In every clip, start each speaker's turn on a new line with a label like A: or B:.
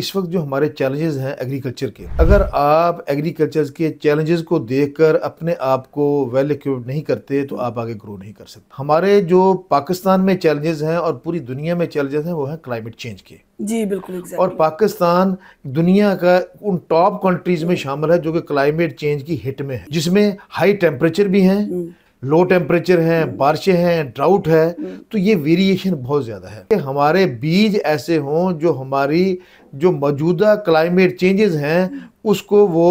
A: इस वक्त जो हमारे चैलेंजेस हैं एग्रीकल्चर के अगर आप एग्रीकल्चर के चैलेंजेस को देखकर अपने आप को वेल इक्विप्ड नहीं करते तो आप आगे ग्रो नहीं कर सकते हमारे जो पाकिस्तान में चैलेंजेस हैं और पूरी दुनिया में चैलेंजेस हैं वो हैं क्लाइमेट चेंज के जी बिल्कुल exactly. और पाकिस्तान दुनिया का उन टॉप कंट्रीज में शामिल है जो कि क्लाइमेट चेंज की हिट में है जिसमें हाई टेम्परेचर भी हैं हम्म। लो टेम्परेचर हैं हम्म। बारिशें हैं ड्राउट है हम्म। तो ये वेरिएशन बहुत ज़्यादा है हमारे बीज ऐसे हों जो हमारी जो मौजूदा क्लाइमेट चेंजेस हैं हम्म। उसको वो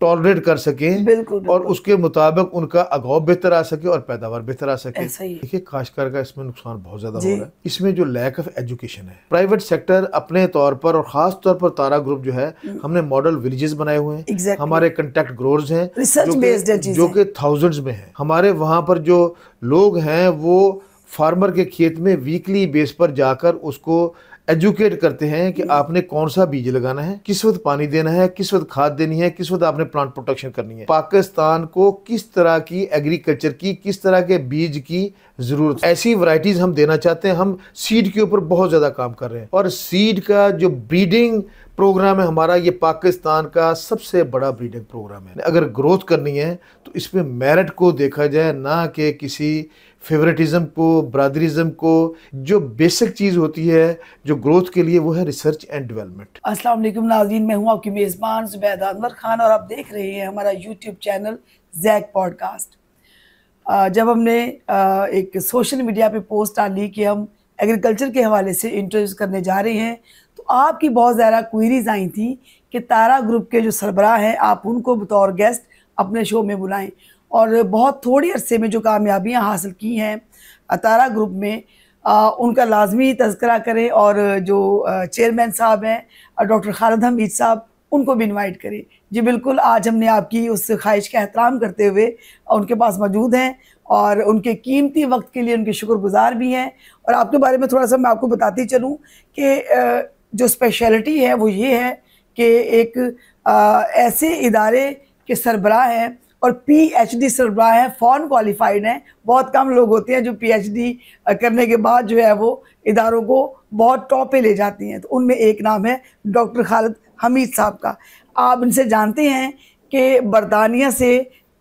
A: टॉलरेट कर सकें बिल्कुल, और उसके मुताबिक उनका अगाव बेहतर आ सके और पैदावार बेहतर आ सके देखिए काश्तकार का इसमें नुकसान बहुत ज्यादा हो रहा है इसमें जो लैक ऑफ एजुकेशन है प्राइवेट सेक्टर अपने तौर पर और खास तौर पर तारा ग्रुप जो है हम्म। हमने मॉडल विलेजेस बनाए हुए हैं exactly. हमारे कंटेक्ट ग्रोर्स हैं है जो कि थाउजेंड्स में है हमारे वहाँ पर जो लोग हैं वो फार्मर के खेत में वीकली बेस पर जाकर उसको एजुकेट करते हैं कि हम्म। आपने कौन सा बीज लगाना है किस वक्त पानी देना है किस वक्त खाद देनी है किस वक्त आपने प्लांट प्रोटेक्शन करनी है पाकिस्तान को किस तरह की एग्रीकल्चर की किस तरह के बीज की जरूरत ऐसी वराइटीज हम देना चाहते हैं हम सीड के ऊपर बहुत ज़्यादा काम कर रहे हैं और सीड का जो ब्रीडिंग प्रोग्राम है हमारा ये पाकिस्तान का सबसे बड़ा ब्रीडिंग प्रोग्राम है अगर ग्रोथ करनी है तो इसमें मेरिट को देखा जाए ना कि किसी फेवरेटिज्म को ब्रादरिज्म को जो बेसिक चीज़ होती है जो ग्रोथ के लिए वो है रिसर्च एंड डेवलपमेंट
B: अस्सलाम वालेकुम नाजीन मैं हूँ आपकी मेज़बान जुबैद अनवर खान और आप देख रहे हैं हमारा यूट्यूब चैनल जैक पॉडकास्ट जब हमने एक सोशल मीडिया पे पोस्ट डाली कि हम एग्रीकल्चर के हवाले से इंटरव्यूज करने जा रहे हैं तो आपकी बहुत ज़्यादा क्वेरीज आई थी कि तारा ग्रुप के जो सरबराह हैं आप उनको बतौर गेस्ट अपने शो में बुलाएं और बहुत थोड़ी अरसे में जो कामयाबियाँ हासिल की हैं अतारा ग्रुप में आ, उनका लाजमी तस्करा करें और जो चेयरमैन साहब हैं डॉक्टर खालद हमीद साहब उनको भी इनवाइट करें जी बिल्कुल आज हमने आपकी उस ख्वाहिश का एहतराम करते हुए उनके पास मौजूद हैं और उनके कीमती वक्त के लिए उनके शुक्रगुजार भी हैं और आपके बारे में थोड़ा सा मैं आपको बताती चलूँ कि जो स्पेशलिटी है वो ये है कि एक ऐसे इदारे के सरबराह हैं और पीएचडी डी हैं फॉर्म क्वालिफाइड हैं बहुत कम लोग होते हैं जो पीएचडी करने के बाद जो है वो इदारों को बहुत टॉप पे ले जाती हैं तो उनमें एक नाम है डॉक्टर खालिद हमीद साहब का आप इनसे जानते हैं कि बरतानिया से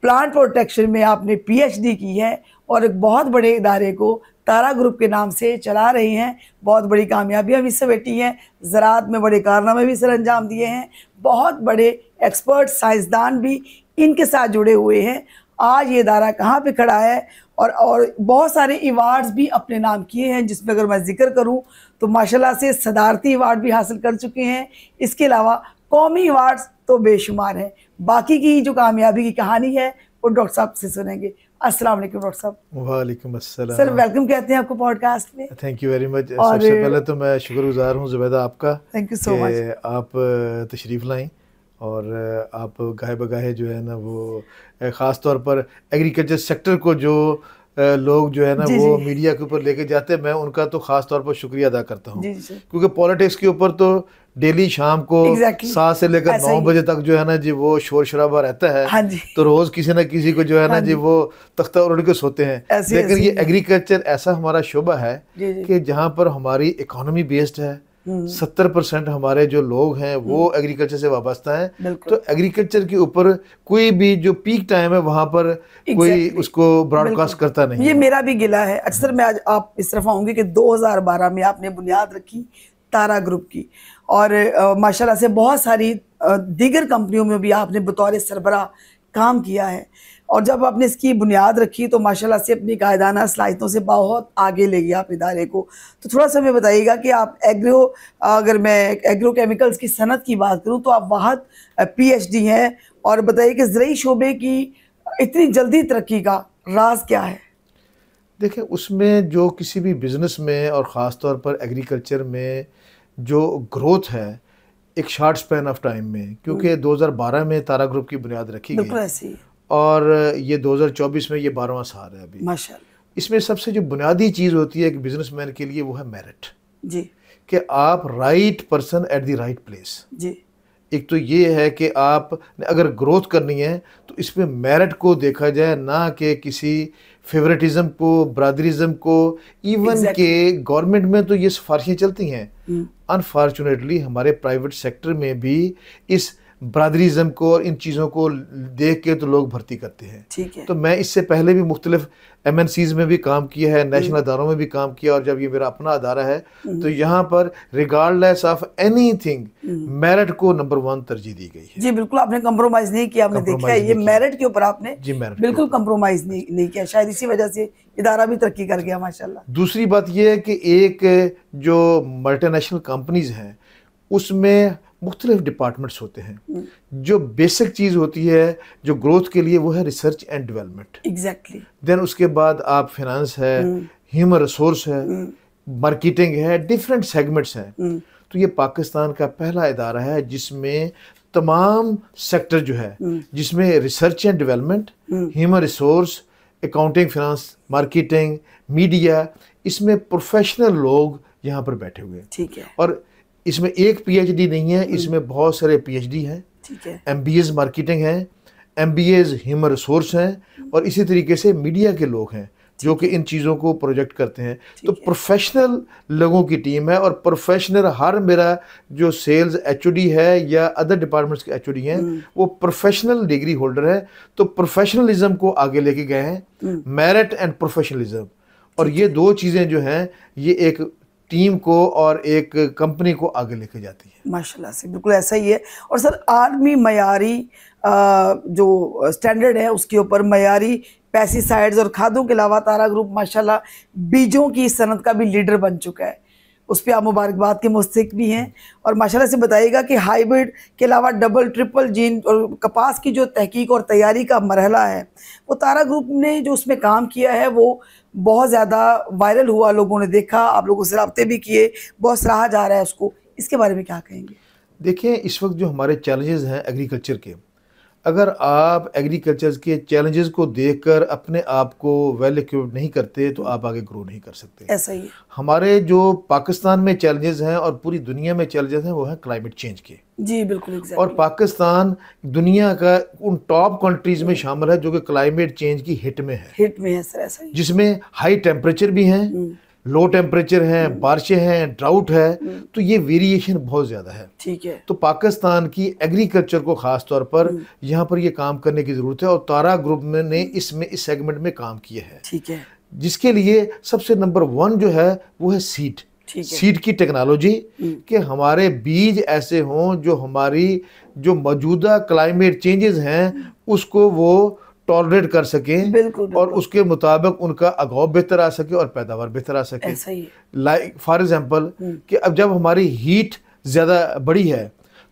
B: प्लांट प्रोटेक्शन में आपने पीएचडी की है और एक बहुत बड़े इदारे को तारा ग्रुप के नाम से चला रही हैं बहुत बड़ी कामयाबियाँ भी इससे बैठी हैं ज़रात में बड़े कारनामे भी सर अंजाम दिए हैं बहुत बड़े एक्सपर्ट साइंसदान भी इनके साथ जुड़े हुए हैं आज ये इदारा कहाँ पे खड़ा है और और बहुत सारे अवार्ड्स भी अपने नाम किए हैं जिसमें अगर मैं जिक्र करूँ तो माशाल्लाह से सदारती अवार्ड भी हासिल कर चुके हैं इसके अलावा कौमी अवार्ड्स तो बेशुमार हैं बाकी की जो कामयाबी की कहानी है वो डॉक्टर साहब से सुनेंगे अस्सलाम डॉक्टर साहब
A: वालेकुम अस्सलाम सर वेलकम
B: कहते हैं आपको पॉडकास्ट में
A: थैंक यू वेरी मच सबसे पहले तो मैं शुक्रगुजार हूँ जुबैदा आपका थैंक यू सो मच आप तशरीफ़ लाई और आप गाहे बगाहे जो है ना वो ख़ास तौर पर एग्रीकल्चर सेक्टर को जो लोग जो है ना वो मीडिया के ऊपर लेके जाते हैं मैं उनका तो ख़ास तौर पर शुक्रिया अदा करता हूँ क्योंकि पॉलिटिक्स के ऊपर तो डेली शाम को exactly. सात से लेकर नौ बजे तक जो है ना जी वो शोर शराबा रहता है हाँ जी। तो रोज किसी ना किसी को जो है ना हाँ जी वो तख्ता उड़ के सोते हैं लेकिन ये एग्रीकल्चर ऐसा हमारा शोबा है कि जहाँ पर हमारी इकोनॉमी बेस्ड है सत्तर परसेंट हमारे जो लोग हैं वो एग्रीकल्चर हम्म। से वाबस्ता है तो एग्रीकल्चर के ऊपर कोई भी जो पीक टाइम है वहां पर exactly. कोई उसको ब्रॉडकास्ट करता नहीं ये मेरा भी गिला है अक्सर मैं आज आप
B: इस तरफ आऊंगी कि 2012 में आपने बुनियाद रखी तारा ग्रुप की और माशाल्लाह से बहुत सारी दीगर कंपनियों में भी आपने बतौर सरबरा काम किया है और जब आपने इसकी बुनियाद रखी तो माशाल्लाह से अपनी कायदाना सलाहितों से बहुत आगे ले गया आप इदारे को तो थोड़ा सा मैं बताइएगा कि आप एग्रो अगर मैं एग्रो केमिकल्स की सनत की बात करूँ तो आप वाहत पीएचडी हैं और बताइए कि ज़रूरी शोबे की
A: इतनी जल्दी तरक्की का राज क्या है देखिए उसमें जो किसी भी बिज़नेस में और ख़ास तौर पर एग्रीकल्चर में जो ग्रोथ है एक शार्ट स्पैन ऑफ टाइम में क्योंकि 2012 हम्म। में तारा ग्रुप की बुनियाद रखी गई और ये 2024 में ये बारहवा साल है अभी इसमें सबसे जो बुनियादी चीज़ होती है एक मैन के लिए वो है मेरिट जी कि आप right person at the right place जी एक तो ये है कि आप अगर ग्रोथ करनी है तो इसमें मेरिट को देखा जाए ना कि किसी फेवरेटिज्म को ब्रादरिज्म को इवन exactly. के गवर्नमेंट में तो ये सिफारिशें चलती हैं अनफॉर्चुनेटली हम्म। हमारे प्राइवेट सेक्टर में भी इस बरदरीज़म को इन चीज़ों को देख के तो लोग भर्ती करते हैं ठीक है तो मैं इससे पहले भी मुख्तलिफ एम में भी काम किया है नेशनल हम्म। अदारों में भी काम किया और जब ये मेरा अपना अदारा है हम्म। तो यहाँ पर regardless of anything merit को नंबर वन तरजीह दी गई है जी बिल्कुल आपने कम्प्रोमाइज़ नहीं किया आपने देखा है ये मेरिट के ऊपर आपने जी मेरिट
B: बिल्कुल कम्प्रोमाइज़ नहीं, किया शायद इसी वजह से इदारा भी तरक्की कर गया माशाल्लाह
A: दूसरी बात यह है कि एक जो नेशनल कंपनीज हैं उसमें मुख्तलिफ डिपार्टमेंट्स होते हैं हम्म। जो बेसिक चीज़ होती है जो ग्रोथ के लिए वो है research and development exactly then उसके बाद आप फिनांस है ह्यूमन रिसोर्स है मार्केटिंग हम्म। है डिफरेंट सेगमेंट्स हैं हम्म। तो ये पाकिस्तान का पहला इदारा है जिसमें तमाम सेक्टर जो है जिसमें research and development human resource accounting finance marketing media इसमें प्रोफेशनल लोग यहाँ पर बैठे हुए हैं ठीक है और इसमें एक पीएचडी नहीं है इसमें हम्म। बहुत सारे पीएचडी हैं एम बी एज मार्केटिंग है MBAs human resource हैं हम्म। और इसी तरीके से मीडिया के लोग हैं जो कि इन चीज़ों को प्रोजेक्ट करते हैं तो प्रोफेशनल लोगों की टीम है और प्रोफेशनल हर मेरा जो सेल्स एच है या अदर डिपार्टमेंट्स के एच हैं हम्म। वो प्रोफेशनल डिग्री होल्डर है तो प्रोफेशनलिज्म को आगे लेके गए हैं मेरिट एंड प्रोफेशनलिज्म और ये दो चीज़ें जो हैं ये एक टीम को और एक कंपनी को आगे लेके जाती है
B: माशाल्लाह से बिल्कुल ऐसा ही है और सर आर्मी मयारी जो स्टैंडर्ड है उसके ऊपर मयारी पेस्टिसाइड्स और खादों के अलावा तारा ग्रुप माशाल्लाह बीजों की सनत का भी लीडर बन चुका है उस पर आप मुबारकबाद के मुस्तक भी हैं और माशाल्लाह से बताइएगा कि हाइब्रिड के अलावा डबल ट्रिपल जीन और कपास की जो तहकीक और तैयारी का मरहला है वो तारा ग्रुप ने जो उसमें काम किया है वो बहुत ज़्यादा वायरल हुआ लोगों
A: ने देखा आप लोगों से रबते भी किए बहुत सराहा जा रहा है उसको इसके बारे में क्या कहेंगे देखिए इस वक्त जो हमारे चैलेंजेस हैं एग्रीकल्चर के अगर आप एग्रीकल्चर के चैलेंजेस को देखकर अपने आप को वेल इक्व नहीं करते तो आप आगे ग्रो नहीं कर सकते ऐसा ही हमारे जो पाकिस्तान में चैलेंजेस हैं और पूरी दुनिया में चैलेंजेस हैं वो हैं क्लाइमेट चेंज के जी बिल्कुल और पाकिस्तान दुनिया का उन टॉप कंट्रीज में शामिल है जो कि क्लाइमेट चेंज की हिट में है हिट में है सर ऐसा जिसमें हाई टेम्परेचर भी हैं हम्म। लो टेम्परेचर हैं hmm. बारिशें हैं ड्राउट है hmm. तो ये वेरिएशन बहुत ज़्यादा है ठीक है तो पाकिस्तान की एग्रीकल्चर को ख़ास तौर पर hmm. यहाँ पर ये काम करने की ज़रूरत है और तारा ग्रुप में ने इसमें इस सेगमेंट में काम किया है ठीक है जिसके लिए सबसे नंबर वन जो है वो है सीट सीड की टेक्नोलॉजी कि हमारे बीज ऐसे हों जो हमारी जो मौजूदा क्लाइमेट चेंजेस हैं उसको वो टॉलरेट कर सके बिल्कुल, बिल्कुल और उसके मुताबिक उनका अगाव बेहतर आ सके और पैदावार बेहतर आ सके लाइक फॉर एग्जाम्पल कि अब जब हमारी हीट ज़्यादा बड़ी है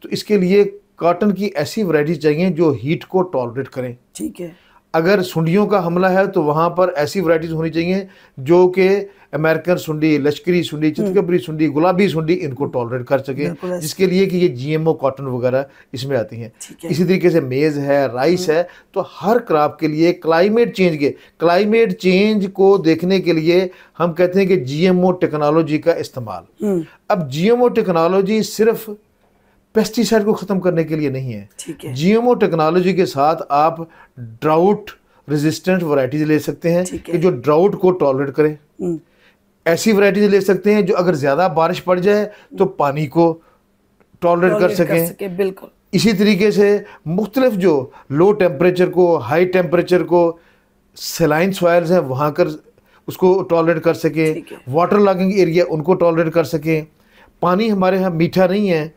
A: तो इसके लिए कॉटन की ऐसी वराइटी चाहिए जो हीट को टॉलरेट करें ठीक है अगर सुंडियों का हमला है तो वहां पर ऐसी वराइटीज होनी चाहिए जो कि अमेरिकन सुंडी लश्करी सुंडी हम्म। चितकबरी सुंडी गुलाबी सुंडी इनको टॉलरेट कर सके जिसके लिए कि ये जीएमओ कॉटन वगैरह इसमें आती हैं इसी तरीके से मेज़ है राइस हम्म। है तो हर क्राप के लिए क्लाइमेट चेंज के क्लाइमेट चेंज को देखने के लिए हम कहते हैं कि जीएमओ टेक्नोलॉजी का इस्तेमाल हम्म। अब जीएमओ टेक्नोलॉजी सिर्फ पेस्टिसाइड को ख़त्म करने के लिए नहीं है जीएमओ टेक्नोलॉजी के साथ आप ड्राउट रेजिस्टेंट वराइटीज ले सकते हैं कि जो ड्राउट को टॉलरेट करें ऐसी वराइटीज तो ले सकते हैं जो अगर ज़्यादा बारिश पड़ जाए तो पानी को टॉलरेट कर सकें सके, बिल्कुल इसी तरीके से मुख्तलिफ जो लो टेम्परेचर को हाई टेम्परेचर को सेलाइन सॉयल्स हैं वहाँ कर उसको टॉलरेट कर सकें वाटर लॉगिंग एरिया उनको टॉलरेट कर सकें पानी हमारे यहाँ मीठा नहीं है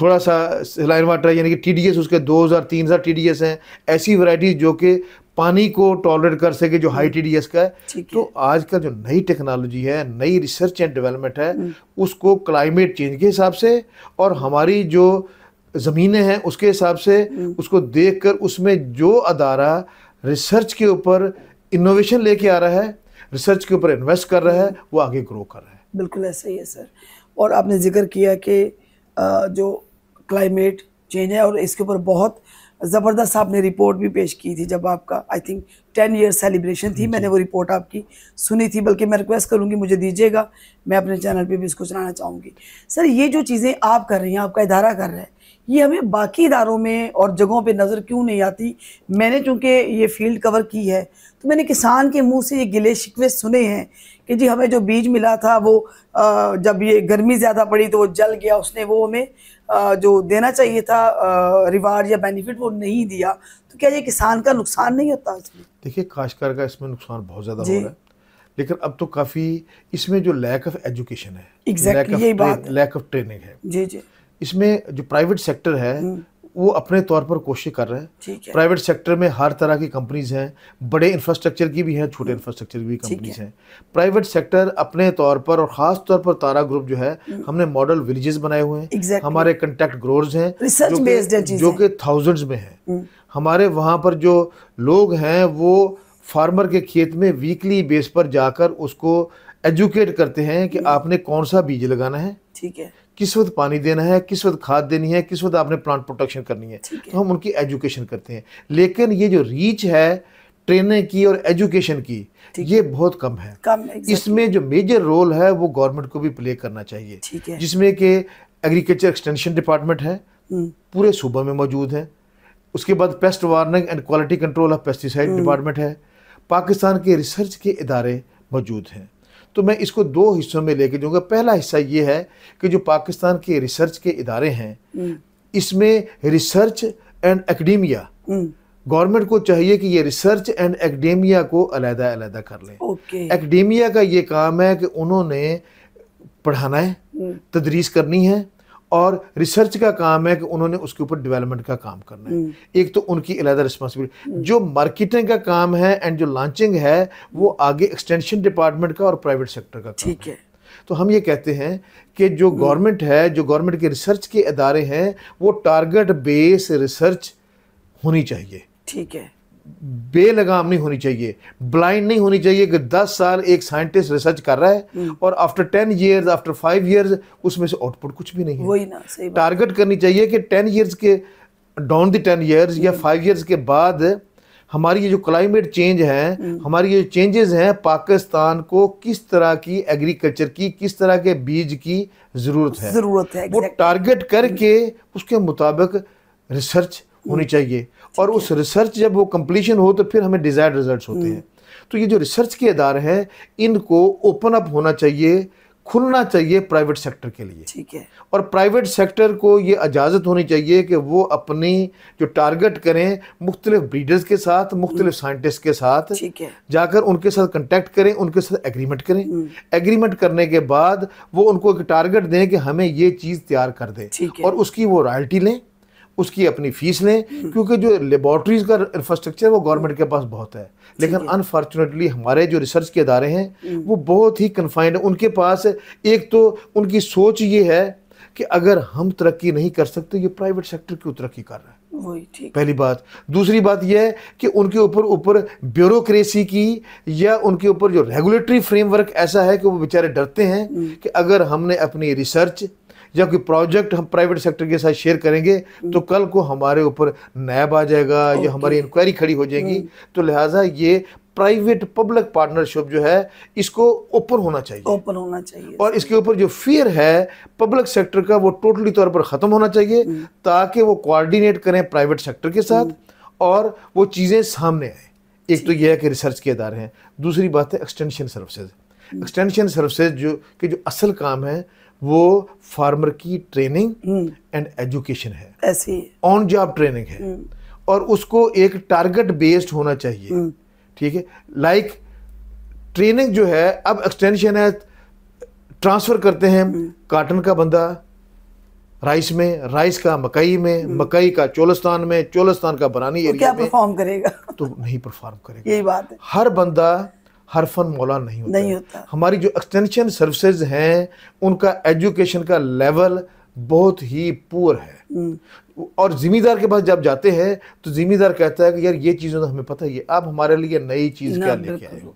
A: थोड़ा सा सेलाइन वाटर यानी कि टी डी एस उसके दो हज़ार तीन हज़ार टी डी एस हैं ऐसी वैरायटीज़ जो कि पानी को टॉलरेट कर सके जो हाई हम्म। टी का है तो आज का जो नई टेक्नोलॉजी है नई रिसर्च एंड डेवलपमेंट है हम्म। उसको क्लाइमेट चेंज के हिसाब से और हमारी जो ज़मीनें हैं उसके हिसाब से हम्म। उसको कर उसमें जो अदारा रिसर्च के ऊपर इनोवेशन लेके आ रहा है रिसर्च के ऊपर इन्वेस्ट कर रहा है वो आगे ग्रो कर रहा है बिल्कुल ऐसा ही है सर और आपने जिक्र किया कि जो
B: क्लाइमेट चेंज है और इसके ऊपर बहुत ज़बरदस्त आपने रिपोर्ट भी पेश की थी जब आपका I think ten year celebration थी मैंने वो रिपोर्ट आपकी सुनी थी बल्कि मैं रिक्वेस्ट करूँगी मुझे दीजिएगा मैं अपने चैनल पे भी इसको चलाना चाहूँगी सर ये जो चीज़ें आप कर रही हैं आपका इदारा कर रहा है ये हमें बाकी इदारों में और जगहों पर नज़र क्यों नहीं आती मैंने चूँकि ये फील्ड कवर की है तो मैंने किसान के मुँह से ये गिले शिकवे सुने हैं कि जी हमें जो बीज मिला था वो जब ये गर्मी ज़्यादा पड़ी तो वो जल गया उसने वो हमें जो देना चाहिए था रिवार्ड या बेनिफिट वो नहीं दिया तो क्या ये किसान का नुकसान नहीं
A: होता इसमें देखिए काश्तकार का इसमें नुकसान बहुत ज़्यादा हो रहा है लेकिन अब तो काफ़ी इसमें जो लैक ऑफ एजुकेशन है exactly, लैक ऑफ ट्रेनिंग है जी जी इसमें जो प्राइवेट सेक्टर है हम्म। वो अपने तौर पर कोशिश कर रहे हैं है। प्राइवेट सेक्टर में हर तरह की कंपनीज हैं बड़े इंफ्रास्ट्रक्चर की भी हैं छोटे इंफ्रास्ट्रक्चर हम्म। की भी कंपनीज हैं प्राइवेट सेक्टर अपने तौर पर और खास तौर पर तारा ग्रुप जो है हम्म। हमने मॉडल विलेजेस बनाए हुए हैं exactly. हमारे कंटेक्ट ग्रोर्स हैं है जो कि थाउजेंड्स में हैं हम्म। हमारे वहाँ पर जो लोग हैं वो फार्मर के खेत में वीकली बेस पर जाकर उसको एजुकेट करते हैं कि आपने कौन सा बीज लगाना है ठीक है किस वक्त पानी देना है किस वक्त खाद देनी है किस वक्त आपने प्लांट प्रोटेक्शन करनी है तो हम उनकी एजुकेशन करते हैं लेकिन ये जो रीच है ट्रेनिंग की और एजुकेशन की ये बहुत कम है कम इसमें जो मेजर रोल है वो गवर्नमेंट को भी प्ले करना चाहिए जिसमें कि एग्रीकल्चर एक्सटेंशन डिपार्टमेंट है हम्म। पूरे सूबा में मौजूद है उसके बाद pest warning and quality control of pesticide department है पाकिस्तान के रिसर्च के इदारे मौजूद हैं तो मैं इसको दो हिस्सों में लेके जाऊंगा पहला हिस्सा ये है कि जो पाकिस्तान के रिसर्च के इदारे हैं हम्म। इसमें रिसर्च एंड एकेडमिया हम्म। गवर्नमेंट को चाहिए कि ये रिसर्च एंड एकेडेमिया को अलहदा अलहदा कर लें okay. एकेडेमिया का ये काम है कि उन्होंने पढ़ाना है हम्म। तदरीस करनी है और रिसर्च का काम है कि उन्होंने उसके ऊपर डेवलपमेंट का काम करना है हम्म। एक तो उनकी अलहदा हम्म। रिस्पॉन्सिबिलिटी जो मार्केटिंग का काम है एंड जो लॉन्चिंग है वो आगे एक्सटेंशन डिपार्टमेंट का और प्राइवेट सेक्टर का ठीक है तो हम ये कहते हैं कि जो गवर्नमेंट हम्म। है जो गवर्नमेंट के रिसर्च के अदारे हैं वो टारगेट बेस रिसर्च होनी चाहिए ठीक है बेलगाम नहीं होनी चाहिए ब्लाइंड नहीं होनी चाहिए कि 10 साल एक साइंटिस्ट रिसर्च कर रहा है हम्म। और आफ्टर 10 इयर्स आफ्टर 5 इयर्स उसमें से आउटपुट कुछ भी नहीं है टारगेट करनी चाहिए कि 10 इयर्स के डाउन द 10 इयर्स या 5 हम्म। इयर्स के बाद हमारी ये जो क्लाइमेट चेंज है हम्म। हमारी ये चेंजेस हैं पाकिस्तान को किस तरह की एग्रीकल्चर की किस तरह के बीज की ज़रूरत है ज़रूरत है वो टारगेट करके उसके मुताबिक रिसर्च होनी चाहिए और उस रिसर्च जब वो कंप्लीशन हो तो फिर हमें डिजायर रिजल्ट होते हैं हम्म। तो ये जो रिसर्च के इदारे हैं इनको ओपन अप होना चाहिए खुलना चाहिए प्राइवेट सेक्टर के लिए ठीक है और प्राइवेट सेक्टर को ये इजाज़त होनी चाहिए कि वो अपनी जो टारगेट करें मुख्तलिफ ब्रीडर्स के साथ मुख्तलिफ साइंटिस्ट हम्म। के साथ ठीक है जाकर उनके साथ कंटेक्ट करें उनके साथ एग्रीमेंट करें एग्रीमेंट हम्म। करने के बाद वो उनको एक टारगेट दें कि हमें ये चीज़ तैयार कर दें और उसकी वो रॉयल्टी लें उसकी अपनी फीस लें क्योंकि जो लेबॉर्ट्रीज़ का इंफ्रास्ट्रक्चर वो गवर्नमेंट के पास बहुत है लेकिन अनफॉर्चुनेटली हमारे जो रिसर्च के अदारे हैं हम्म। वो बहुत ही कन्फाइंड है उनके पास एक तो उनकी सोच ये है कि अगर हम तरक्की नहीं कर सकते ये प्राइवेट सेक्टर क्यों तरक्की कर रहा है पहली बात दूसरी बात यह है कि उनके ऊपर ऊपर ब्यूरोक्रेसी की या उनके ऊपर जो रेगुलेटरी फ्रेमवर्क ऐसा है कि वो बेचारे डरते हैं हम्म। कि अगर हमने अपनी रिसर्च या कोई प्रोजेक्ट हम प्राइवेट सेक्टर के साथ शेयर करेंगे तो कल को हमारे ऊपर नैब आ जाएगा या हमारी इंक्वायरी खड़ी हो जाएगी हम्म। तो लिहाजा ये प्राइवेट पब्लिक पार्टनरशिप जो है इसको ओपन होना चाहिए ओपन होना चाहिए और इसके ऊपर जो फियर है पब्लिक सेक्टर का वो टोटली तौर पर ख़त्म होना चाहिए हम्म। ताकि वो कोऑर्डिनेट करें प्राइवेट सेक्टर के साथ हम्म। और वो चीज़ें सामने आए एक तो यह है कि रिसर्च के इदारे हैं दूसरी बात है एक्सटेंशन सर्विसेज एक्सटेंशन सर्विसेज जो कि जो असल काम है वो फार्मर की ट्रेनिंग एंड एजुकेशन है ऐसी ऑन जॉब ट्रेनिंग है हम्म। और उसको एक टारगेट बेस्ड होना चाहिए हम्म। ठीक है लाइक ट्रेनिंग जो है अब एक्सटेंशन है ट्रांसफर करते हैं काटन हम्म। का बंदा राइस में राइस का मकई में मकई का चोलस्तान में चोलस्तान का बरानी तो एरिया क्या परफॉर्म करेगा तो नहीं परफॉर्म करेगा यही बात है हर बंदा हर फन मौला नहीं होता, नहीं होता। हमारी जो एक्सटेंशन सर्विसेज हैं उनका एजुकेशन का लेवल बहुत ही पुअर है हम्म। और ज़िमीदार के पास जब जाते हैं तो ज़िमीदार कहता है कि यार ये चीज़ें तो हमें पता ही है आप हमारे लिए नई चीज़ क्या लेके आए हो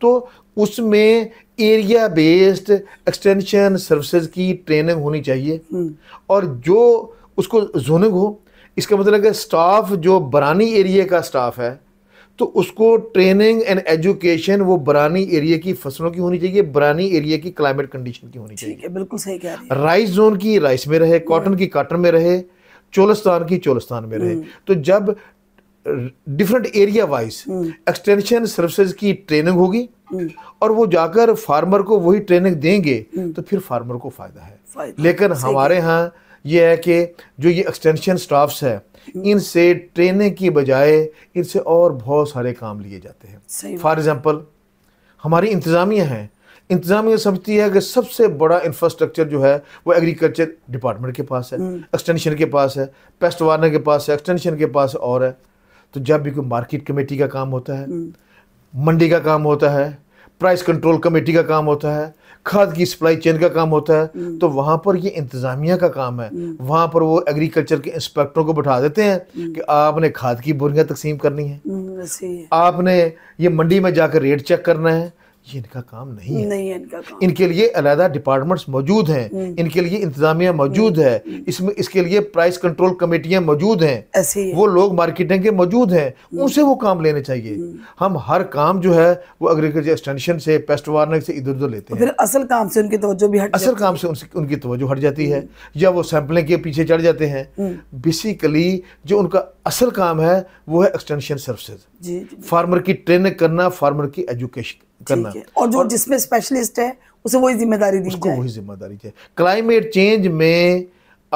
A: तो उसमें एरिया बेस्ड एक्सटेंशन सर्विसेज की ट्रेनिंग होनी चाहिए हम्म। और जो उसको जोनिंग हो इसका मतलब है स्टाफ जो बरानी एरिया का स्टाफ है तो उसको ट्रेनिंग एंड एजुकेशन वो बरानी एरिया की फसलों की होनी चाहिए बरानी एरिया की क्लाइमेट कंडीशन की होनी
B: चाहिए बिल्कुल सही कह रहे
A: हैं राइस जोन की राइस में रहे कॉटन की कॉटन में रहे चोलस्तान की चोलस्तान में रहे हम्म। तो जब different area wise extension services की ट्रेनिंग होगी हम्म। और वो जाकर फार्मर को वही ट्रेनिंग देंगे हम्म। तो फिर फार्मर को फायदा है लेकिन हमारे यहाँ ये है कि जो ये एक्सटेंशन स्टाफ्स है इनसे ट्रेने की बजाय इनसे और बहुत सारे काम लिए जाते हैं फॉर एग्ज़ाम्पल हमारी इंतज़ामिया है इंतजामिया समझती है कि सबसे बड़ा इंफ्रास्ट्रक्चर जो है वो एग्रीकल्चर डिपार्टमेंट के पास है एक्सटेंशन हम्म। के पास है पेस्ट वार्नर के पास है एक्सटेंशन के पास और है तो जब भी कोई मार्केट कमेटी का काम होता है हम्म। मंडी का काम होता है प्राइस कंट्रोल कमेटी का काम होता है खाद की सप्लाई चेन का काम होता है हम्म। तो वहाँ पर ये इंतज़ामिया का काम है हम्म। वहाँ पर वो एग्रीकल्चर के इंस्पेक्टरों को बैठा देते हैं हम्म। कि आपने खाद की बोरियाँ तकसीम करनी
B: है
A: आपने ये मंडी में जाकर रेट चेक करना है ये इनका काम नहीं है
B: नहीं इनका काम
A: इनके लिए अलहदा डिपार्टमेंट्स मौजूद हैं हम्म। इनके लिए इंतजामिया मौजूद हम्म। है इसमें इसके लिए प्राइस कंट्रोल कमेटियां मौजूद हैं ऐसी वो लोग मार्केटिंग के मौजूद हैं हम्म। उनसे वो काम लेने चाहिए हम हर काम जो है वो एग्रीकल्चर एक्सटेंशन से पेस्ट वार्निंग से इधर उधर लेते हैं फिर असल काम से उनकी तवज्जो भी हट असल काम से उनकी तवज्जो हट जाती है या वो सैंपलिंग के पीछे चढ़ जाते हैं बेसिकली जो उनका असल काम है वो है एक्सटेंशन सर्विसेज फार्मर की ट्रेनिंग करना फार्मर की एजुकेशन करना
B: और जो जिसमें स्पेशलिस्ट है
A: उसे वही जिम्मेदारी दी उसको वही जिम्मेदारी चाहिए क्लाइमेट चेंज में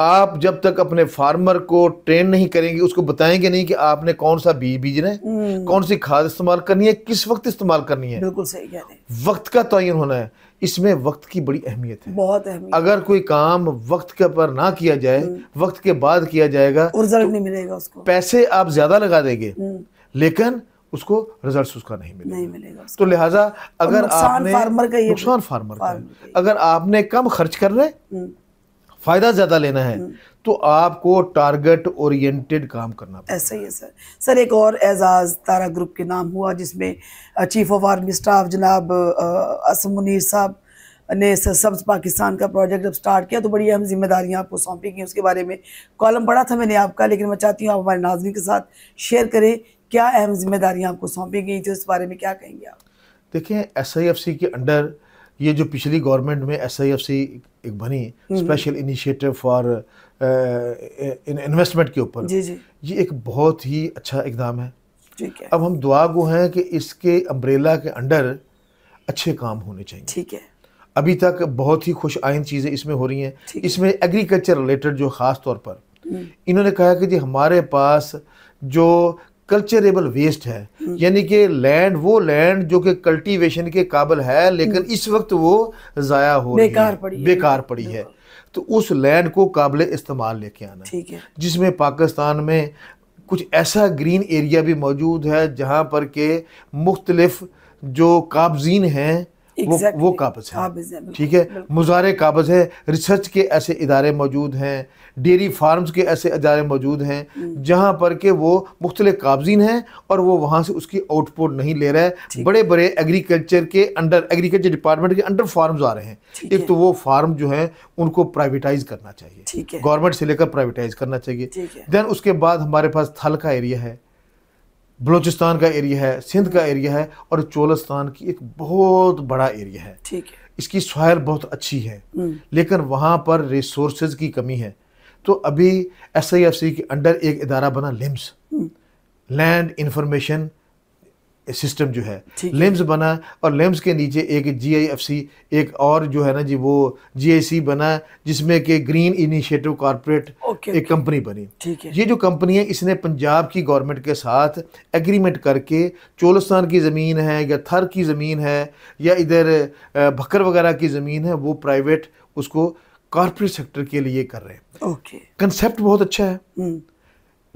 A: आप जब तक अपने फार्मर को ट्रेन नहीं करेंगे उसको बताएंगे नहीं कि आपने कौन सा बीज बीजना है हम्म। कौन सी खाद इस्तेमाल करनी है किस वक्त इस्तेमाल करनी है बिल्कुल सही कह रहे हैं वक्त का तयन होना है इसमें वक्त की बड़ी अहमियत है
B: बहुत अहमियत
A: अगर कोई काम वक्त के पर ना किया जाए हम्म। वक्त के बाद किया जाएगा रिजल्ट तो नहीं मिलेगा उसको पैसे आप ज्यादा लगा देंगे हम्म। लेकिन उसको रिजल्ट उसका नहीं
B: मिलेगा नहीं मिलेगा
A: तो लिहाजा अगर आपने फार्मर का नुकसान फार्मर का अगर आपने कम खर्च कर रहे हम्म। फायदा ज्यादा लेना है हम्म। तो आपको टारगेट ओरिएंटेड काम करना ऐसा ही है सर सर एक और एजाज तारा ग्रुप
B: के नाम हुआ जिसमें चीफ ऑफ आर्मी स्टाफ जनाब असम मुनीर साहब ने सब्ज पाकिस्तान का प्रोजेक्ट जब स्टार्ट किया तो बड़ी अहम जिम्मेदारियाँ आपको सौंपी गई उसके बारे में कॉलम पढ़ा था मैंने आपका लेकिन मैं चाहती हूँ आप हमारे नाजमी के साथ शेयर करें क्या अहम जिम्मेदारियाँ आपको सौंपी गई थी उस बारे में क्या कहेंगे आप
A: देखिए एस आई एफ सी के अंडर ये जो पिछली गवर्नमेंट में एस आई एफ सी एक बनी स्पेशल इनिशिएटिव फॉर इन्वेस्टमेंट के ऊपर ये एक बहुत ही अच्छा इकदाम है ठीक है अब हम दुआ गो हैं कि इसके अम्ब्रेला के अंडर अच्छे काम होने चाहिए ठीक है अभी तक बहुत ही खुश आइन चीज़ें इसमें हो रही हैं इसमें एग्रीकल्चर रिलेटेड जो ख़ास तौर पर हम्म। इन्होंने कहा कि जी हमारे पास जो कल्चरेबल वेस्ट है यानी कि लैंड वो लैंड जो कि कल्टीवेशन के काबिल है लेकिन हम्म। इस वक्त वो ज़ाया हो बेकार पड़ी बेकार पड़ी है तो उस लैंड को काबिल इस्तेमाल लेके आना ठीक है जिसमें पाकिस्तान में कुछ ऐसा ग्रीन एरिया भी मौजूद है जहाँ पर के मुख्तलफ़ जो काबजीन हैं exactly. वो वो काबज है ठीक है मुजारे काबज है रिसर्च के ऐसे इदारे मौजूद हैं डेयरी फार्म्स के ऐसे इदारे मौजूद हैं हम्म। जहाँ पर के वो मुख्तलि काबजीन हैं और वो वहाँ से उसकी आउटपुट नहीं ले रहा है बड़े बड़े एग्रीकल्चर के अंडर एग्रीकल्चर डिपार्टमेंट के अंडर फार्म आ रहे हैं एक तो वो फार्म जो है उनको प्राइवेटाइज करना चाहिए गवर्नमेंट से लेकर प्राइवेटाइज करना चाहिए देन उसके बाद हमारे पास थल का एरिया है बलूचिस्तान का एरिया है सिंध का एरिया है और चोलस्तान की एक बहुत बड़ा एरिया है ठीक है इसकी सॉयल बहुत अच्छी है हम्म। लेकिन वहाँ पर रिसोर्स की कमी है तो अभी एस आई एफ सी के अंडर एक इदारा बना लिम्स हम्म। लैंड इंफॉर्मेशन सिस्टम जो है लेम्स बना और लेम्स के नीचे एक जीआईएफसी एक और जो है ना जी वो जीआईसी बना जिसमें के ग्रीन इनिशिएटिव कॉरपोरेट एक कंपनी बनी ठीक है ये जो कंपनी है इसने पंजाब की गवर्नमेंट के साथ एग्रीमेंट करके चोलस्तान की ज़मीन है या थर की ज़मीन है या इधर भक्कर वगैरह की ज़मीन है वो प्राइवेट उसको कॉरपोरेट सेक्टर के लिए कर रहे हैं ओके कंसेप्ट बहुत अच्छा है हम्म।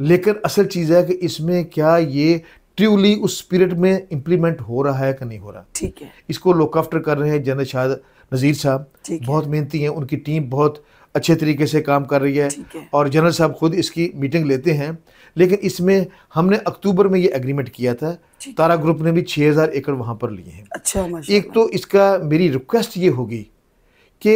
A: लेकिन असल चीज़ है कि इसमें क्या ये एक्टिवली उस स्पिरिट में इम्प्लीमेंट हो रहा है कि नहीं हो रहा ठीक है इसको लुक आफ्टर कर रहे हैं जनरल शाह नज़ीर साहब बहुत मेहनती हैं उनकी टीम बहुत अच्छे तरीके से काम कर रही है, है। और जनरल साहब खुद इसकी मीटिंग लेते हैं लेकिन इसमें हमने अक्टूबर में ये एग्रीमेंट किया था तारा ग्रुप ने भी 6000 एकड़ वहाँ पर लिए हैं अच्छा एक तो इसका मेरी रिक्वेस्ट ये होगी कि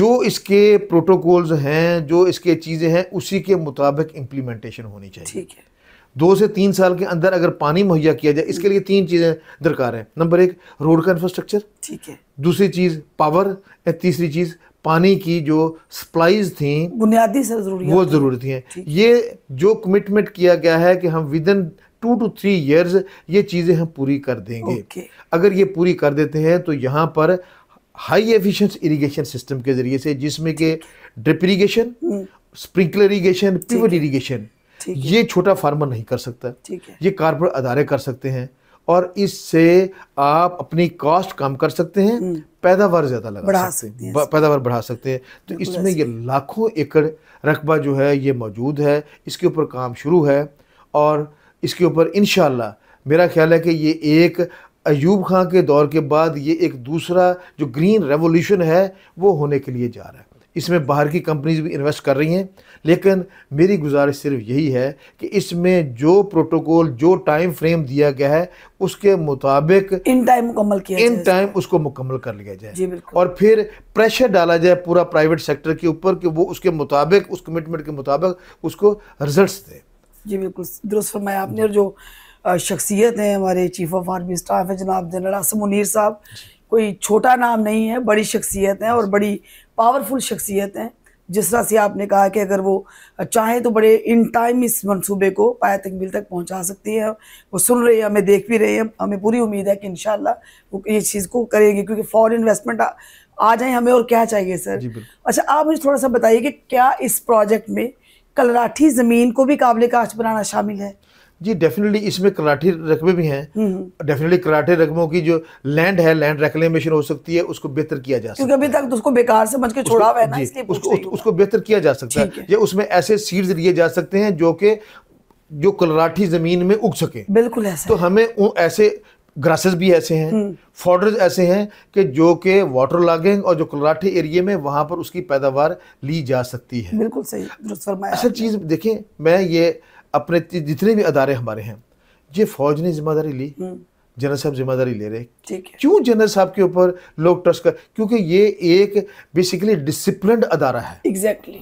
A: जो इसके प्रोटोकॉल्स हैं जो इसके चीज़ें हैं उसी के मुताबिक इम्प्लीमेंटेशन होनी चाहिए ठीक है दो से तीन साल के अंदर अगर पानी मुहैया किया जाए इसके लिए तीन चीज़ें दरकार हैं नंबर एक रोड का इंफ्रास्ट्रक्चर ठीक है दूसरी चीज़ पावर तीसरी चीज़ पानी की जो सप्लाईज थी बुनियादी जरूरी वो जरूरी थी ये जो कमिटमेंट किया गया है कि हम within two to three years ये चीज़ें हम पूरी कर देंगे अगर ये पूरी कर देते हैं तो यहाँ पर हाई एफिशिएंट इरिगेशन सिस्टम के ज़रिए से जिसमें के drip irrigation sprinkler irrigation pure irrigation ये छोटा फार्मर नहीं कर सकता ये कारपोरेट अदारे कर सकते हैं और इससे आप अपनी कॉस्ट कम कर सकते हैं हम्म। पैदावार ज़्यादा लगा बढ़ा सकते हैं पैदावार बढ़ा सकते हैं तो इसमें ये लाखों एकड़ रकबा जो है ये मौजूद है इसके ऊपर काम शुरू है और इसके ऊपर इन मेरा ख्याल है कि ये एक अयूब खां के दौर के बाद ये एक दूसरा जो ग्रीन रेवोल्यूशन है वो होने के लिए जा रहा है इसमें बाहर की कंपनीज भी इन्वेस्ट कर रही हैं लेकिन मेरी गुजारिश सिर्फ यही है कि इसमें जो प्रोटोकॉल जो टाइम फ्रेम दिया गया है उसके मुताबिक इन टाइम मुकम्मल किया इन टाइम उसको मुकम्मल कर लिया जाए और फिर प्रेशर डाला जाए पूरा प्राइवेट सेक्टर के ऊपर कि वो उसके मुताबिक उस कमिटमेंट के मुताबिक उसको रिजल्ट दें जी बिल्कुल दुरुस्त फरमाया आपने और जो शख्सियत है
B: हमारे चीफ ऑफ आर्मी स्टाफ है जनाब जनरल आसम मुनीर साहब कोई छोटा नाम नहीं है बड़ी शख्सियत है और बड़ी पावरफुल शख्सियत हैं जिस तरह से आपने कहा कि अगर वो चाहे तो बड़े इन टाइम इस मनसूबे को पाया तकमील तक पहुंचा सकती है वो सुन रही है हमें देख भी रही है हमें पूरी उम्मीद है कि इन वो ये चीज़ को करेंगे क्योंकि फॉरन इन्वेस्टमेंट आ, आ जाए हमें और क्या चाहिए सर अच्छा आप मुझे थोड़ा सा बताइए कि क्या इस प्रोजेक्ट में
A: कलराठी ज़मीन को भी काबिल काश बनाना शामिल है जी डेफिनेटली इसमें कराठी रकबे भी हैं डेफिनेटली हम्म। कराठे रकबों की जो लैंड है लैंड रेक्लेमेशन हो सकती है उसको बेहतर किया जा सकता है अभी तक तो उसको बेकार समझ के छोड़ा हुआ है ना इसलिए उसको, उसको बेहतर किया जा सकता है या उसमें ऐसे सीड्स लिए जा सकते हैं जो कि जो कलराठी जमीन में उग सके बिल्कुल तो ऐसे तो हमें ऐसे ग्रासेस भी ऐसे हैं फॉर्डर्स हम्म। ऐसे हैं कि जो के वाटर लॉगिंग और जो कलराठे एरिया में वहाँ पर उसकी पैदावार ली जा सकती है बिल्कुल सही असल अच्छा चीज़ देखें मैं ये अपने जितने भी अदारे हमारे हैं ये फौज ने जिम्मेदारी ली हम्म। जनरल साहब जिम्मेदारी ले रहे क्यों जनरल साहब के ऊपर लोग ट्रस्ट कर क्योंकि ये एक बेसिकली डिसिप्लिन अदारा है एग्जैक्टली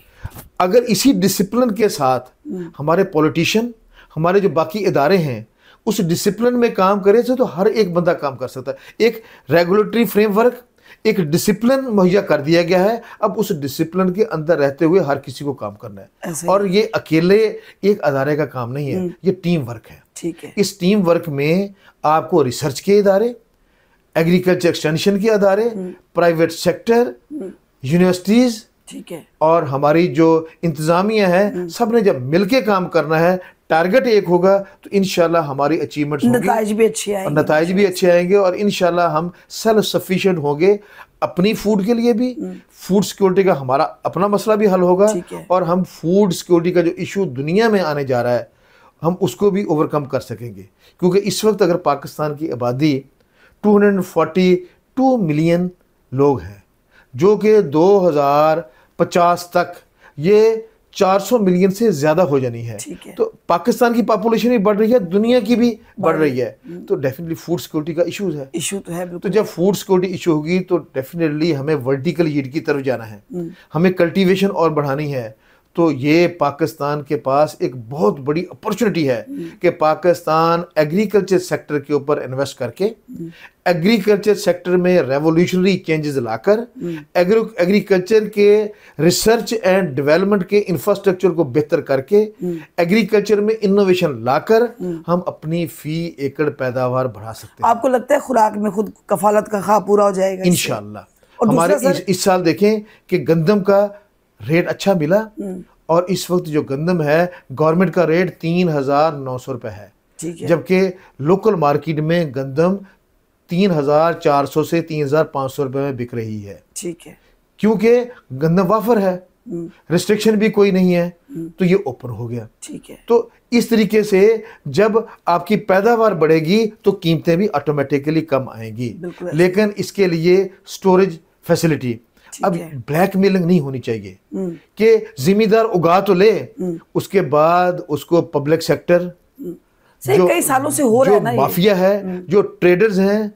A: अगर इसी डिसिप्लिन के साथ हम्म। हमारे पॉलिटिशियन हमारे जो बाकी इदारे हैं उस डिसिप्लिन में काम करे तो हर एक बंदा काम कर सकता है एक रेगुलेटरी फ्रेमवर्क एक डिसिप्लिन मुहैया कर दिया गया है अब उस डिसिप्लिन के अंदर रहते हुए हर किसी को काम करना है और ये अकेले एक अदारे का काम नहीं है हम्म। ये टीम वर्क है ठीक है इस टीम वर्क में आपको रिसर्च के इदारे एग्रीकल्चर एक्सटेंशन के अदारे प्राइवेट सेक्टर यूनिवर्सिटीज ठीक है और हमारी जो इंतजामिया है हम्म। सब ने जब मिलके काम करना है टारगेट एक होगा तो इन हमारी अचीवमेंट नतज भी अच्छे आएंगे नतज भी अच्छे आएंगे और इन हम सेल्फ सफिशेंट होंगे अपनी फूड के लिए भी फूड हम्म। सिक्योरिटी का हमारा अपना मसला भी हल होगा और हम फूड सिक्योरिटी का जो इशू दुनिया में आने जा रहा है हम उसको भी ओवरकम कर सकेंगे क्योंकि इस वक्त अगर पाकिस्तान की आबादी 242 मिलियन लोग हैं जो कि 2050 तक ये 400 मिलियन से ज्यादा हो जानी है तो पाकिस्तान की पॉपुलेशन भी बढ़ रही है दुनिया की भी बढ़ रही है हम्म। तो डेफिनेटली फूड सिक्योरिटी का इशू है इशू तो है तो जब फूड सिक्योरिटी इशू होगी तो डेफिनेटली हमें वर्टिकल यूड की तरफ जाना है हम्म। हमें कल्टीवेशन और बढ़ानी है तो ये पाकिस्तान के पास एक बहुत बड़ी अपॉर्चुनिटी है हम्म। कि पाकिस्तान एग्रीकल्चर सेक्टर के ऊपर इन्वेस्ट करके एग्रीकल्चर हम्म। सेक्टर में रेवोल्यूशनरी चेंजेस लाकर एग्रीकल्चर हम्म। के रिसर्च एंड डेवलपमेंट के इंफ्रास्ट्रक्चर को बेहतर करके एग्रीकल्चर में इनोवेशन लाकर हम अपनी फी एकड़ पैदावार बढ़ा सकते हैं आपको लगता है खुराक में खुद कफालत का खा पूरा हो जाएगा इनशाला हमारे इस, इस साल देखें कि गंदम का रेट अच्छा मिला हम्म। और इस वक्त जो गंदम है गवर्नमेंट का रेट तीन हजार नौ सौ रुपए है, जबकि लोकल मार्केट में गंदम तीन हजार चार सौ से तीन हजार पाँच सौ रुपए में बिक रही है ठीक है क्योंकि गंदम वाफर है रिस्ट्रिक्शन हम्म। भी कोई नहीं है हम्म। तो ये ओपन हो गया ठीक है तो इस तरीके से जब आपकी पैदावार बढ़ेगी तो कीमतें भी ऑटोमेटिकली कम आएंगी लेकिन इसके लिए स्टोरेज फैसिलिटी अब ब्लैक मेलिंग नहीं होनी चाहिए हम्म। कि जिम्मेदार उगा तो ले हम्म। उसके बाद उसको पब्लिक हम्म। सेक्टर
B: जो कई सालों से हो रहा है माफिया है
A: जो ट्रेडर्स हैं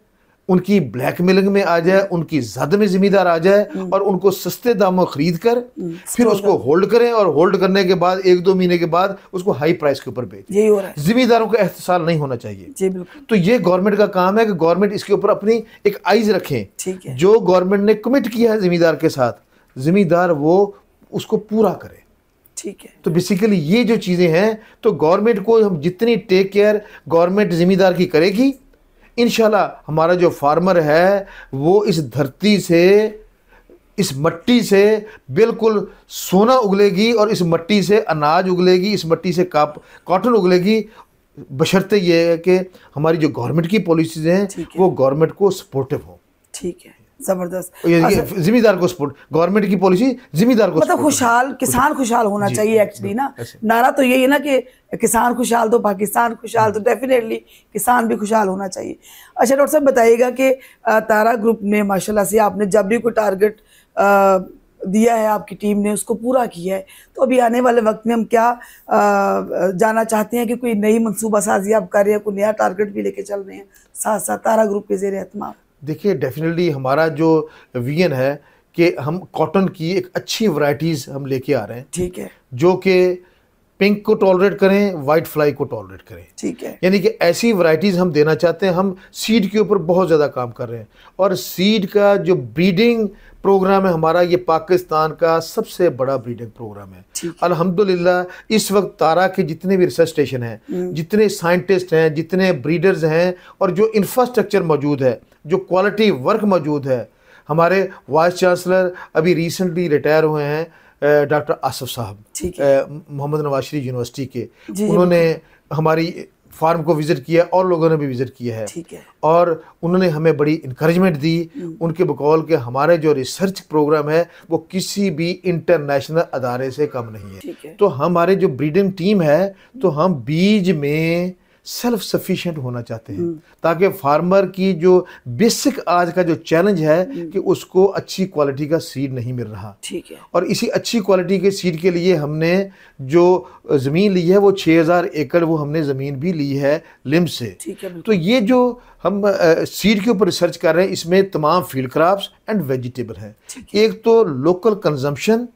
A: उनकी ब्लैकमेलिंग में आ जाए हम्म। उनकी जद में जिम्मेदार आ जाए हम्म। और उनको सस्ते दामों खरीद कर हम्म, फिर उसको होल्ड करें और होल्ड करने के बाद एक दो महीने के बाद उसको हाई प्राइस के ऊपर बेच यही हो रहा है जिम्मेदारों का एहतसाल नहीं होना चाहिए तो ये गवर्नमेंट का काम है कि गवर्नमेंट इसके ऊपर अपनी एक आइज रखें जो गवर्नमेंट ने कमिट किया है जिम्मेदार के साथ जिम्मेदार वो उसको पूरा करे ठीक है तो बेसिकली ये जो चीज़ें हैं तो गवर्नमेंट को हम जितनी टेक केयर गवर्नमेंट जिम्मेदार की करेगी इन हमारा जो फार्मर है वो इस धरती से इस मट्टी से बिल्कुल सोना उगलेगी और इस मट्टी से अनाज उगलेगी इस मट्टी से काप कॉटन उगलेगी बशर्ते ये है कि हमारी जो गवर्नमेंट की पॉलिसीज़ हैं वो गवर्नमेंट को सपोर्टिव हो ठीक है जबरदस्त जिम्मेदार को सपोर्ट गवर्नमेंट की पॉलिसी जिम्मेदार को मतलब
B: खुशहाल किसान खुशहाल होना चाहिए एक्चुअली ना नारा तो यही है ना कि किसान खुशहाल तो पाकिस्तान खुशहाल तो डेफिनेटली किसान भी खुशहाल होना चाहिए अच्छा डॉक्टर साहब बताइएगा कि तारा ग्रुप ने माशाल्लाह से आपने जब भी कोई टारगेट दिया है आपकी टीम ने उसको पूरा किया है तो अभी आने वाले वक्त में हम क्या जाना चाहते हैं कि कोई नई मनसूबा साजी आप कर रहे हैं कोई नया टारगेट भी लेके चल रहे हैं साथ साथ तारा ग्रुप के जेर एहतम
A: देखिए डेफिनेटली हमारा जो विजन है कि हम कॉटन की एक अच्छी वैरायटीज हम लेके आ रहे हैं ठीक है जो कि पिंक को टॉलरेट करें वाइट फ्लाई को टॉलरेट करें ठीक है यानी कि ऐसी वैरायटीज हम देना चाहते हैं हम सीड के ऊपर बहुत ज़्यादा काम कर रहे हैं और सीड का जो ब्रीडिंग प्रोग्राम है हमारा ये पाकिस्तान का सबसे बड़ा ब्रीडिंग प्रोग्राम है अल्हम्दुलिल्लाह इस वक्त तारा के जितने भी रिसर्च हम्म। स्टेशन हैं जितने साइंटिस्ट हैं जितने ब्रीडर्स हैं और जो इंफ्रास्ट्रक्चर मौजूद है जो क्वालिटी वर्क मौजूद है हमारे वाइस चांसलर अभी रिसेंटली रिटायर हुए हैं डॉक्टर आसफ साहब मोहम्मद नवाज शरीफ यूनिवर्सिटी के उन्होंने हमारी फार्म को विज़िट किया और लोगों ने भी विज़िट किया है, है। और उन्होंने हमें बड़ी इनक्रेजमेंट दी हम्म। उनके बकौल के हमारे जो रिसर्च प्रोग्राम है वो किसी भी इंटरनेशनल अदारे से कम नहीं है, है। तो हमारे जो ब्रीडिंग टीम है तो हम बीज में सेल्फ सफिशिएंट होना चाहते हैं हम्म। ताकि फार्मर की जो बेसिक आज का जो चैलेंज है हम्म। कि उसको अच्छी क्वालिटी का सीड नहीं मिल रहा ठीक है और इसी अच्छी क्वालिटी के सीड के लिए हमने जो ज़मीन ली है वो 6000 एकड़ वो हमने ज़मीन भी ली है लिम से ठीक है तो ये जो हम सीड के ऊपर रिसर्च कर रहे हैं इसमें तमाम फील्ड क्राप्स एंड वेजिटेबल है एक तो लोकल कंजम्पशन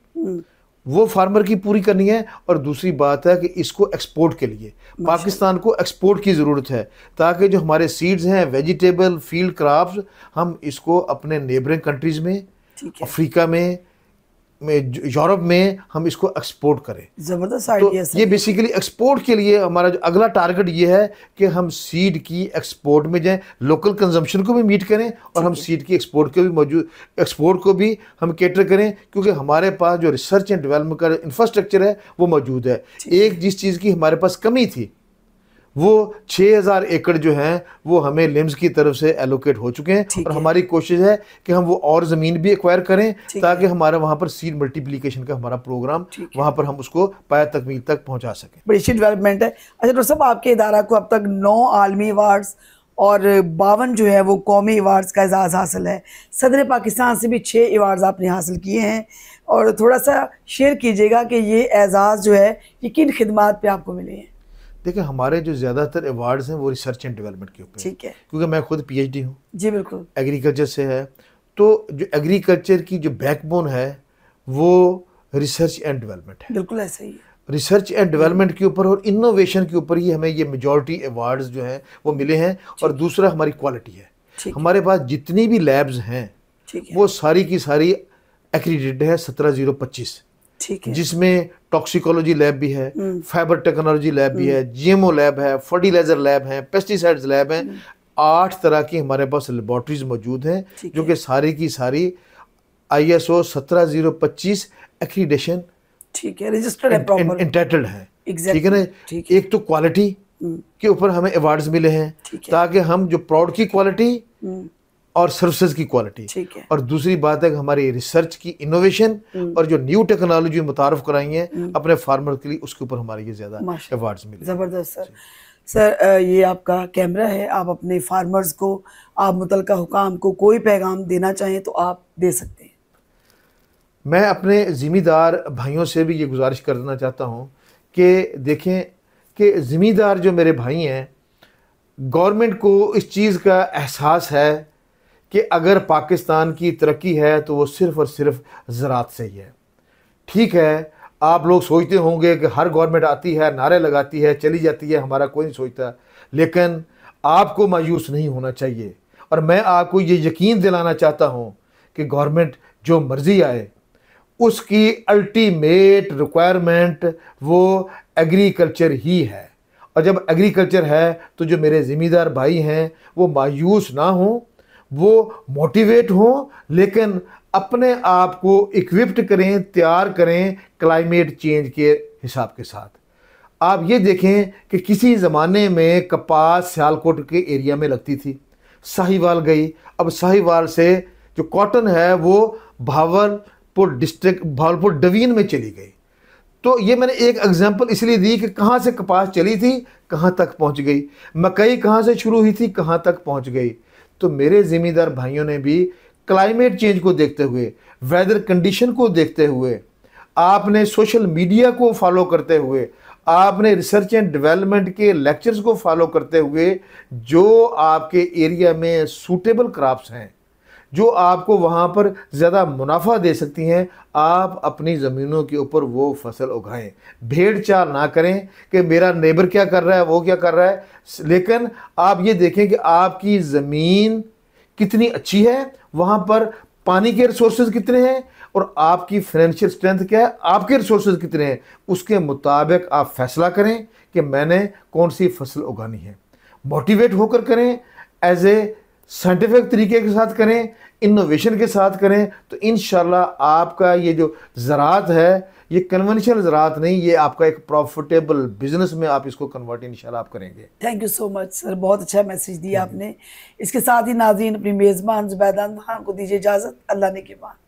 A: वो फार्मर की पूरी करनी है और दूसरी बात है कि इसको एक्सपोर्ट के लिए पाकिस्तान को एक्सपोर्ट की ज़रूरत है ताकि जो हमारे सीड्स हैं वेजिटेबल फील्ड क्राप्स हम इसको अपने नेबरिंग कंट्रीज़ में अफ्रीका में में यूरोप में हम इसको एक्सपोर्ट करें ज़बरदस्त तो ये बेसिकली एक्सपोर्ट के लिए हमारा जो अगला टारगेट ये है कि हम सीड की एक्सपोर्ट में जाएं लोकल कंजम्पशन को भी मीट करें और हम सीड की एक्सपोर्ट को भी मौजूद एक्सपोर्ट को भी हम कैटर करें क्योंकि हमारे पास जो रिसर्च एंड डेवलपमेंट का इंफ्रास्ट्रक्चर है वो मौजूद है एक जिस चीज़ की हमारे पास कमी थी वो 6000 एकड़ जो हैं वो हमें लिम्स की तरफ से एलोकेट हो चुके हैं और है। हमारी कोशिश है कि हम वो और ज़मीन भी एक्वायर करें ताकि हमारा वहाँ पर सीड मल्टीप्लीकेशन का हमारा प्रोग्राम वहाँ पर हम उसको पाया तकमील तक पहुँचा सकें बड़ी अच्छी डेवलपमेंट है अच्छा डॉक्टर साहब आपके इदारा को अब तक नौ आलमी अवार्ड्स
B: और बावन जो है वो कौमी अवार्ड्स का एजाज़ हासिल है सदर पाकिस्तान से भी छः एवार्ड्स आपने हासिल किए हैं और थोड़ा सा शेयर कीजिएगा कि ये एजाज़ जो है ये किन खदमात पर आपको मिले हैं
A: देखिए हमारे जो ज़्यादातर अवार्ड हैं वो रिसर्च एंड डेवलपमेंट के ऊपर ठीक है क्योंकि मैं खुद पी एच डी हूँ जी बिल्कुल एग्रीकल्चर से है तो जो एग्रीकल्चर की जो बैकबोन है वो रिसर्च एंड डेवलपमेंट है बिल्कुल ऐसा ही रिसर्च एंड डेवलपमेंट के ऊपर और इनोवेशन के ऊपर ही हमें ये मेजोरिटी अवार्ड जो हैं वो मिले हैं और दूसरा हमारी क्वालिटी है हमारे पास जितनी भी लैब्स हैं वो सारी की सारी एक्रीडेड है सत्रह जीरो पच्चीस ठीक है जिसमें टॉक्सिकोलॉजी लैब भी है फाइबर टेक्नोलॉजी लैब भी है जीएमओ हम्म। लैब है फर्टिलाइजर लैब है पेस्टिसाइड्स लैब है आठ तरह की हमारे पास लेबोरेटरीज मौजूद हैं जो कि सारी की सारी आई एस ओ सत्रह जीरो पच्चीस एक्रीडेशन ठीक है रजिस्टर्ड है प्रॉपर है ठीक है ना एक तो क्वालिटी हम्म। के ऊपर हमें अवार्ड्स मिले हैं ताकि हम जो प्रोडक्ट की क्वालिटी और सर्विसेज की क्वालिटी और दूसरी बात है हमारी रिसर्च की इनोवेशन हम्म। और जो न्यू टेक्नोलॉजी मुतारफ कराई है हम्म। अपने फार्मर के लिए उसके ऊपर हमारे ये ज्यादा अवार्ड मिले
B: जबरदस्त सर सर ये आपका कैमरा है आप अपने फार्मर्स को आप मुतल हुकाम को कोई पैगाम देना चाहें तो आप दे सकते हैं
A: मैं अपने ज़िमीदार भाइयों से भी ये गुजारिश कर देना चाहता हूँ कि देखें कि ज़िमीदार जो मेरे भाई हैं गवर्नमेंट को इस चीज़ का एहसास है कि अगर पाकिस्तान की तरक्की है तो वो सिर्फ़ और सिर्फ ज़रात से ही है ठीक है आप लोग सोचते होंगे कि हर गवर्नमेंट आती है नारे लगाती है चली जाती है हमारा कोई नहीं सोचता लेकिन आपको मायूस नहीं होना चाहिए और मैं आपको ये यकीन दिलाना चाहता हूँ कि गवर्नमेंट जो मर्ज़ी आए उसकी अल्टीमेट रिक्वायरमेंट वो एग्रीकल्चर ही है और जब एग्रीकल्चर है तो जो मेरे ज़िम्मेदार भाई हैं वो मायूस ना हों वो मोटिवेट हों लेकिन अपने आप को इक्विप्ड करें तैयार करें क्लाइमेट चेंज के हिसाब के साथ आप ये देखें कि किसी ज़माने में कपास सियालकोट के एरिया में लगती थी साहिवाल गई अब साहिवाल से जो कॉटन है वो भावलपुर डिस्ट्रिक्ट भावलपुर डवीन में चली गई तो ये मैंने एक एग्जांपल इसलिए दी कि कहाँ से कपास चली थी कहाँ तक पहुँच गई मकई कहाँ से शुरू हुई थी कहाँ तक पहुँच गई तो मेरे ज़िम्मेदार भाइयों ने भी क्लाइमेट चेंज को देखते हुए वेदर कंडीशन को देखते हुए आपने सोशल मीडिया को फॉलो करते हुए आपने रिसर्च एंड डेवलपमेंट के लेक्चर्स को फॉलो करते हुए जो आपके एरिया में सूटेबल क्रॉप्स हैं जो आपको वहाँ पर ज़्यादा मुनाफा दे सकती हैं आप अपनी ज़मीनों के ऊपर वो फसल उगाएं भेड़ चाल ना करें कि मेरा नेबर क्या कर रहा है वो क्या कर रहा है लेकिन आप ये देखें कि आपकी ज़मीन कितनी अच्छी है वहाँ पर पानी के रिसोर्सेज कितने हैं और आपकी फाइनेंशियल स्ट्रेंथ क्या है आपके रिसोर्सेज कितने हैं उसके मुताबिक आप फैसला करें कि मैंने कौन सी फसल उगानी है मोटिवेट होकर करें एज ए साइंटिफिक तरीके के साथ करें इनोवेशन के साथ करें तो इन आपका ये जो ज़रात है ये कन्वेंशनल ज़रात नहीं ये आपका एक प्रॉफिटेबल बिजनेस में आप इसको कन्वर्ट इन आप करेंगे
B: thank you so much sir बहुत अच्छा मैसेज दिया आपने इसके साथ ही नाजीन अपनी मेज़बान जुबैदान खान को दीजिए इजाज़त अल्लाह ने के बाद